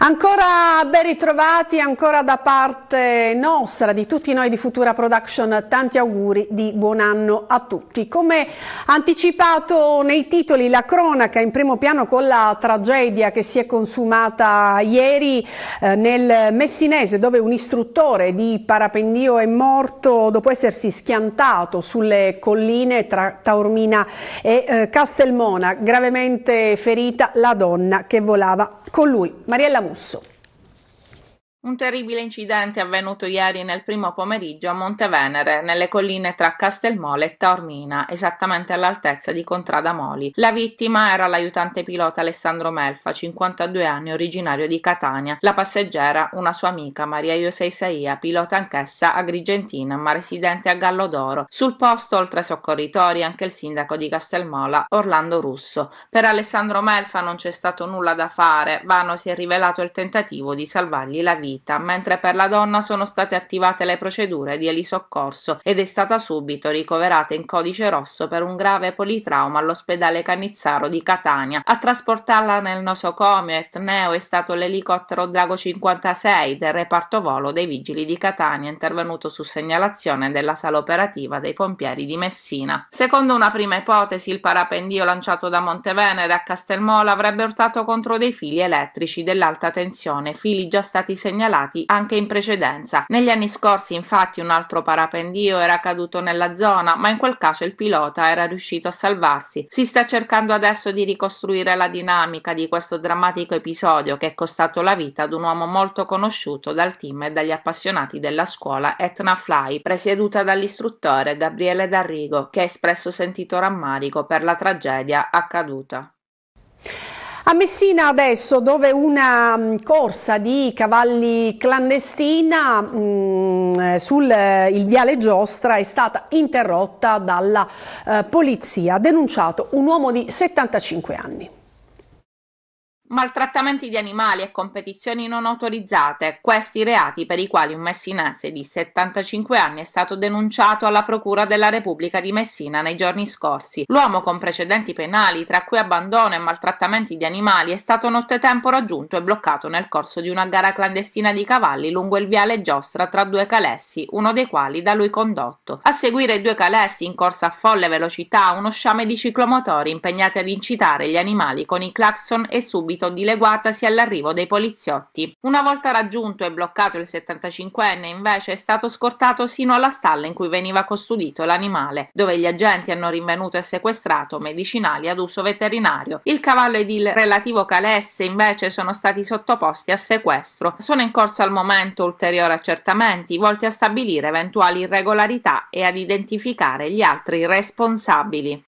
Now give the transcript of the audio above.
Ancora ben ritrovati, ancora da parte nostra, di tutti noi di Futura Production, tanti auguri di buon anno a tutti. Come anticipato nei titoli, la cronaca in primo piano con la tragedia che si è consumata ieri eh, nel Messinese, dove un istruttore di parapendio è morto dopo essersi schiantato sulle colline tra Taormina e eh, Castelmona, gravemente ferita la donna che volava con lui. Mariella Russo. Un terribile incidente è avvenuto ieri nel primo pomeriggio a Monte Venere, nelle colline tra Castelmole e Taormina, esattamente all'altezza di Contrada Moli. La vittima era l'aiutante pilota Alessandro Melfa, 52 anni, originario di Catania. La passeggera, una sua amica, Maria José Isaia, pilota anch'essa agrigentina, ma residente a Gallo d'Oro. Sul posto, oltre ai soccorritori, anche il sindaco di Castelmola, Orlando Russo. Per Alessandro Melfa non c'è stato nulla da fare, vano si è rivelato il tentativo di salvargli la vita vita, mentre per la donna sono state attivate le procedure di elisoccorso ed è stata subito ricoverata in codice rosso per un grave politrauma all'ospedale Canizzaro di Catania. A trasportarla nel nosocomio etneo è stato l'elicottero Drago 56 del reparto volo dei vigili di Catania intervenuto su segnalazione della sala operativa dei pompieri di Messina. Secondo una prima ipotesi il parapendio lanciato da Montevenere a Castelmola avrebbe urtato contro dei fili elettrici dell'alta tensione, fili già stati segnalati segnalati anche in precedenza. Negli anni scorsi infatti un altro parapendio era caduto nella zona, ma in quel caso il pilota era riuscito a salvarsi. Si sta cercando adesso di ricostruire la dinamica di questo drammatico episodio che è costato la vita ad un uomo molto conosciuto dal team e dagli appassionati della scuola Etna Fly, presieduta dall'istruttore Gabriele D'Arrigo, che ha espresso sentito rammarico per la tragedia accaduta. A Messina adesso dove una mm, corsa di cavalli clandestina mh, mm, eh, sul eh, il viale Giostra è stata interrotta dalla eh, polizia, denunciato un uomo di 75 anni maltrattamenti di animali e competizioni non autorizzate, questi reati per i quali un messinese di 75 anni è stato denunciato alla Procura della Repubblica di Messina nei giorni scorsi. L'uomo con precedenti penali, tra cui abbandono e maltrattamenti di animali, è stato nottetempo raggiunto e bloccato nel corso di una gara clandestina di cavalli lungo il viale Giostra tra due calessi, uno dei quali da lui condotto. A seguire i due calessi in corsa a folle velocità uno sciame di ciclomotori impegnati ad incitare gli animali con i clacson e subito subito dileguatasi all'arrivo dei poliziotti. Una volta raggiunto e bloccato il 75enne invece è stato scortato sino alla stalla in cui veniva custodito l'animale, dove gli agenti hanno rinvenuto e sequestrato medicinali ad uso veterinario. Il cavallo ed il relativo calesse invece sono stati sottoposti a sequestro. Sono in corso al momento ulteriori accertamenti volti a stabilire eventuali irregolarità e ad identificare gli altri responsabili.